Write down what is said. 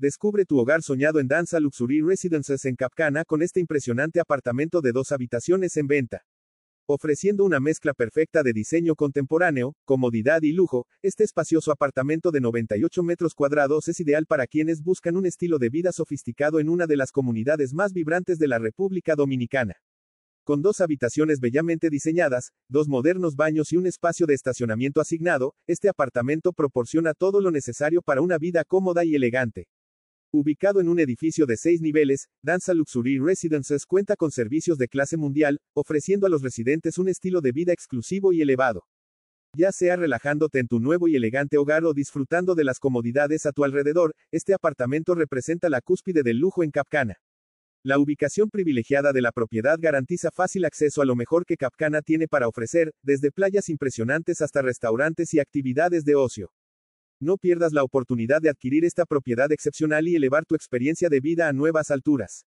Descubre tu hogar soñado en Danza Luxury Residences en Capcana con este impresionante apartamento de dos habitaciones en venta. Ofreciendo una mezcla perfecta de diseño contemporáneo, comodidad y lujo, este espacioso apartamento de 98 metros cuadrados es ideal para quienes buscan un estilo de vida sofisticado en una de las comunidades más vibrantes de la República Dominicana. Con dos habitaciones bellamente diseñadas, dos modernos baños y un espacio de estacionamiento asignado, este apartamento proporciona todo lo necesario para una vida cómoda y elegante. Ubicado en un edificio de seis niveles, Danza Luxury Residences cuenta con servicios de clase mundial, ofreciendo a los residentes un estilo de vida exclusivo y elevado. Ya sea relajándote en tu nuevo y elegante hogar o disfrutando de las comodidades a tu alrededor, este apartamento representa la cúspide del lujo en Capcana. La ubicación privilegiada de la propiedad garantiza fácil acceso a lo mejor que Capcana tiene para ofrecer, desde playas impresionantes hasta restaurantes y actividades de ocio. No pierdas la oportunidad de adquirir esta propiedad excepcional y elevar tu experiencia de vida a nuevas alturas.